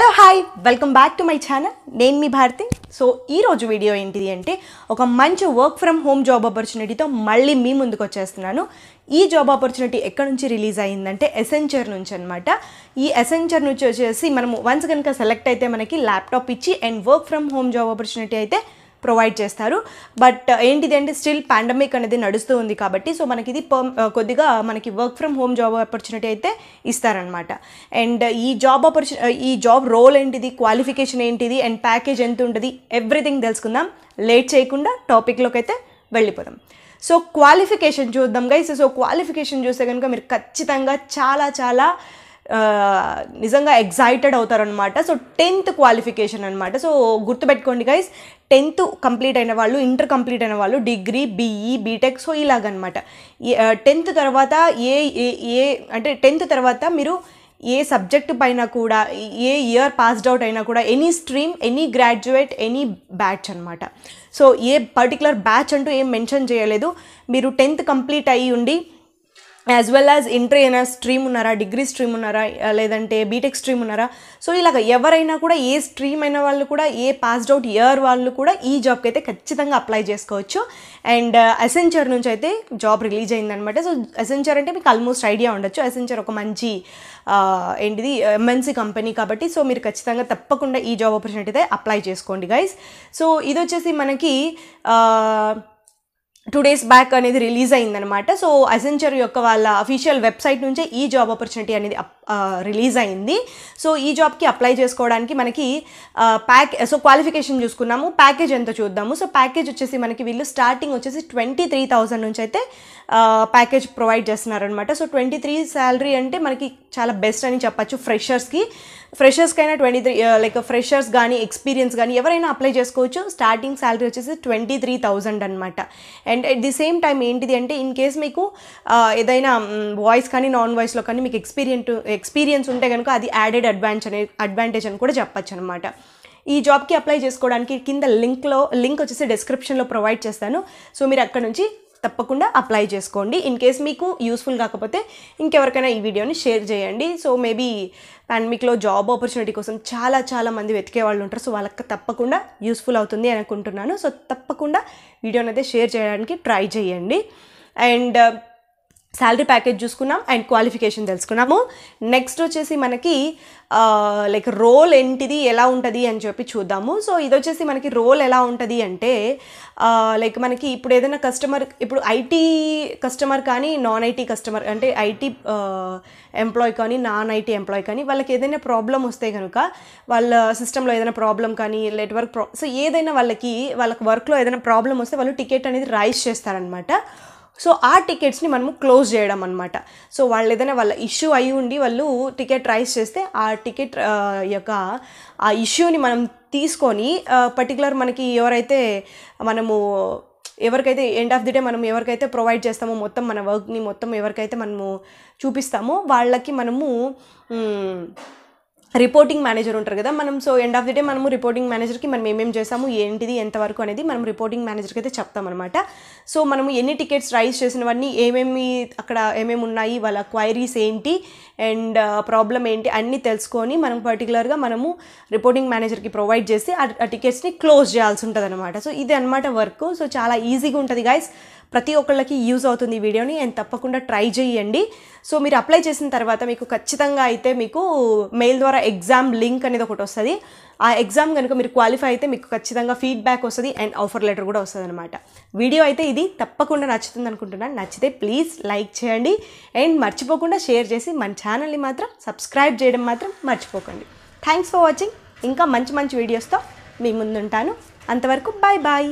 hello hi welcome back to my channel నేను మీ Bharathi so ఈరోజు వీడియో ఏంటిది అంటే ఒక మంచి వర్క్ ఫ్రమ్ హోమ్ జాబ్ ఆపర్చునిటీతో మళ్ళీ మీ ముందుకు వచ్చేస్తున్నాను ఈ జాబ్ ఆపర్చునిటీ ఎక్కడి నుంచి రిలీజ్ అయిందంటే ఎసెంచర్ నుంచి అనమాట ఈ ఎసెంచర్ నుంచి వచ్చేసి మనము వన్స్ కనుక సెలెక్ట్ అయితే మనకి ల్యాప్టాప్ ఇచ్చి and work from home job opportunity అయితే ప్రొవైడ్ చేస్తారు బట్ uh, ఏంటిది అంటే స్టిల్ పాండమిక్ అనేది నడుస్తూ ఉంది కాబట్టి సో మనకి ఇది uh, కొద్దిగా మనకి work from home job opportunity అయితే ఇస్తారనమాట అండ్ ఈ జాబ్ ఆపర్చు uh, ఈ జాబ్ రోల్ ఏంటిది క్వాలిఫికేషన్ ఏంటిది అండ్ ప్యాకేజ్ ఎంత ఉంటుంది ఎవ్రీథింగ్ తెలుసుకుందాం లేట్ చేయకుండా టాపిక్లోకి అయితే వెళ్ళిపోదాం సో క్వాలిఫికేషన్ చూద్దాం గైస్ సో క్వాలిఫికేషన్ చూస్తే కనుక మీరు ఖచ్చితంగా చాలా చాలా నిజంగా ఎగ్జైటెడ్ అవుతారనమాట సో టెన్త్ క్వాలిఫికేషన్ అనమాట సో గుర్తుపెట్టుకోండి గైస్ టెన్త్ కంప్లీట్ అయిన వాళ్ళు ఇంటర్ కంప్లీట్ అయిన వాళ్ళు డిగ్రీ బీఈ బీటెక్ సో ఇలాగనమాట టెన్త్ తర్వాత ఏ ఏ అంటే టెన్త్ తర్వాత మీరు ఏ సబ్జెక్ట్ పైన కూడా ఏ ఇయర్ పాస్డ్ అవుట్ అయినా కూడా any stream any graduate any batch అనమాట సో ఏ పర్టికులర్ బ్యాచ్ అంటూ ఏం మెన్షన్ చేయలేదు మీరు టెన్త్ కంప్లీట్ అయ్యి ఉండి యాజ్ వెల్ యాజ్ ఇంటర్ అయినా స్ట్రీమ్ ఉన్నారా డిగ్రీ స్ట్రీమ్ ఉన్నారా లేదంటే బీటెక్ స్ట్రీమ్ ఉన్నారా సో ఇలాగ ఎవరైనా కూడా ఏ స్ట్రీమ్ అయిన వాళ్ళు కూడా ఏ పాస్డ్ అవుట్ ఇయర్ వాళ్ళు కూడా ఈ జాబ్కి అయితే ఖచ్చితంగా అప్లై చేసుకోవచ్చు అండ్ అసెంచర్ uh, నుంచి అయితే జాబ్ రిలీజ్ అయిందనమాట సో అసెంచర్ అంటే మీకు ఆల్మోస్ట్ ఐడియా ఉండొచ్చు అసెంచర్ ఒక మంచి ఏంటిది ఎంఎన్సీ కంపెనీ కాబట్టి సో మీరు ఖచ్చితంగా తప్పకుండా ఈ జాబ్ ఆపర్చునిటీ అయితే అప్లై చేసుకోండి గైస్ సో ఇది వచ్చేసి మనకి టూ డేస్ బ్యాక్ అనేది రిలీజ్ అయిందనమాట సో అసెంచర్ యొక్క వాళ్ళ అఫీషియల్ వెబ్సైట్ నుంచే ఈ జాబ్ ఆపర్చునిటీ అనేది రిలీజ్ అయింది సో ఈ జాబ్కి అప్లై చేసుకోవడానికి మనకి ప్యాక్ సో క్వాలిఫికేషన్ చూసుకున్నాము ప్యాకేజ్ ఎంత చూద్దాము సో ప్యాకేజ్ వచ్చేసి మనకి వీళ్ళు స్టార్టింగ్ వచ్చేసి ట్వంటీ త్రీ థౌజండ్ నుంచి అయితే ప్యాకేజ్ ప్రొవైడ్ చేస్తున్నారనమాట సో ట్వంటీ త్రీ శాలరీ అంటే మనకి చాలా బెస్ట్ అని చెప్పచ్చు ఫ్రెషర్స్కి ఫ్రెషర్స్కైనా ట్వంటీ త్రీ లైక్ ఫ్రెషర్స్ కానీ ఎక్స్పీరియన్స్ కానీ ఎవరైనా అప్లై చేసుకోవచ్చు స్టార్టింగ్ శాలరీ వచ్చేసి ట్వంటీ త్రీ థౌజండ్ అనమాట and at the same time ఏంటిది అంటే ఇన్ కేస్ మీకు ఏదైనా వాయిస్ కానీ నాన్ వాయిస్లో కానీ మీకు ఎక్స్పీరియన్స్ ఎక్స్పీరియన్స్ ఉంటే కనుక అది యాడెడ్ అడ్వాంచ్ అనే అడ్వాంటేజ్ అని కూడా చెప్పచ్చు అనమాట ఈ జాబ్కి అప్లై చేసుకోవడానికి కింద లింక్లో లింక్ వచ్చేసి డిస్క్రిప్షన్లో ప్రొవైడ్ చేస్తాను సో మీరు అక్కడ నుంచి తప్పకుండా అప్లై చేసుకోండి ఇన్ కేస్ మీకు యూస్ఫుల్ కాకపోతే ఇంకెవరికైనా ఈ వీడియోని షేర్ చేయండి సో మేబీ పాండమిక్లో జాబ్ ఆపర్చునిటీ కోసం చాలా చాలా మంది వెతికే వాళ్ళు ఉంటారు సో వాళ్ళకి తప్పకుండా యూస్ఫుల్ అవుతుంది అనుకుంటున్నాను సో తప్పకుండా వీడియోని అయితే షేర్ చేయడానికి ట్రై చేయండి అండ్ శాలరీ ప్యాకేజ్ చూసుకున్నాం అండ్ క్వాలిఫికేషన్ తెలుసుకున్నాము నెక్స్ట్ వచ్చేసి మనకి లైక్ రోల్ ఏంటిది ఎలా ఉంటుంది అని చెప్పి చూద్దాము సో ఇది వచ్చేసి మనకి రోల్ ఎలా ఉంటుంది అంటే లైక్ మనకి ఇప్పుడు ఏదైనా కస్టమర్ ఇప్పుడు ఐటీ కస్టమర్ కానీ నాన్ ఐటీ కస్టమర్ అంటే ఐటీ ఎంప్లాయ్ కానీ నాన్ ఐటీ ఎంప్లాయ్ కానీ వాళ్ళకి ఏదైనా ప్రాబ్లం వస్తే కనుక వాళ్ళ సిస్టంలో ఏదైనా ప్రాబ్లం కానీ నెట్వర్క్ ప్రా సో ఏదైనా వాళ్ళకి వాళ్ళకి వర్క్లో ఏదైనా ప్రాబ్లం వస్తే వాళ్ళు టికెట్ అనేది రైజ్ చేస్తారనమాట సో ఆ టికెట్స్ని మనము క్లోజ్ చేయడం అనమాట సో వాళ్ళు ఏదైనా వాళ్ళ ఇష్యూ అయి ఉండి వాళ్ళు టికెట్ రైస్ చేస్తే ఆ టికెట్ యొక్క ఆ ఇష్యూని మనం తీసుకొని పర్టికులర్ మనకి ఎవరైతే మనము ఎవరికైతే ఎండ్ ఆఫ్ ది డే మనం ఎవరికైతే ప్రొవైడ్ చేస్తామో మొత్తం మన వర్క్ని మొత్తం ఎవరికైతే మనము చూపిస్తామో వాళ్ళకి మనము రిపోర్టింగ్ మేనేజర్ ఉంటారు కదా మనం so end of the day మనము రిపోర్టింగ్ మేనేజర్కి మనం ఏమేమి చేసాము ఏంటిది ఎంతవరకు అనేది మనం రిపోర్టింగ్ మేనేజర్కి అయితే చెప్తామన్నమాట సో మనము ఎన్ని టికెట్స్ రైజ్ చేసినవన్నీ ఏమేమి అక్కడ ఏమేమి ఉన్నాయి వాళ్ళ క్వైరీస్ ఏంటి అండ్ ప్రాబ్లం ఏంటి అన్నీ తెలుసుకొని మనం పర్టికులర్గా మనము రిపోర్టింగ్ మేనేజర్కి ప్రొవైడ్ చేసి ఆ టికెట్స్ని క్లోజ్ చేయాల్సి ఉంటుంది అనమాట సో ఇది అనమాట వర్క్ సో చాలా ఈజీగా ఉంటుంది గాయస్ ప్రతి ఒక్కళ్ళకి యూజ్ అవుతుంది ఈ వీడియోని అండ్ తప్పకుండా ట్రై చేయండి సో మీరు అప్లై చేసిన తర్వాత మీకు ఖచ్చితంగా అయితే మీకు మెయిల్ ద్వారా ఎగ్జామ్ లింక్ అనేది ఒకటి వస్తుంది ఆ ఎగ్జామ్ కనుక మీరు క్వాలిఫై అయితే మీకు ఖచ్చితంగా ఫీడ్బ్యాక్ వస్తుంది అండ్ ఆఫర్ లెటర్ కూడా వస్తుంది అనమాట వీడియో అయితే ఇది తప్పకుండా నచ్చుతుంది అనుకుంటున్నాను నచ్చితే ప్లీజ్ లైక్ చేయండి అండ్ మర్చిపోకుండా షేర్ చేసి మన ఛానల్ని మాత్రం సబ్స్క్రైబ్ చేయడం మాత్రం మర్చిపోకండి థ్యాంక్స్ ఫర్ వాచింగ్ ఇంకా మంచి మంచి వీడియోస్తో మీ ముందుంటాను అంతవరకు బాయ్ బాయ్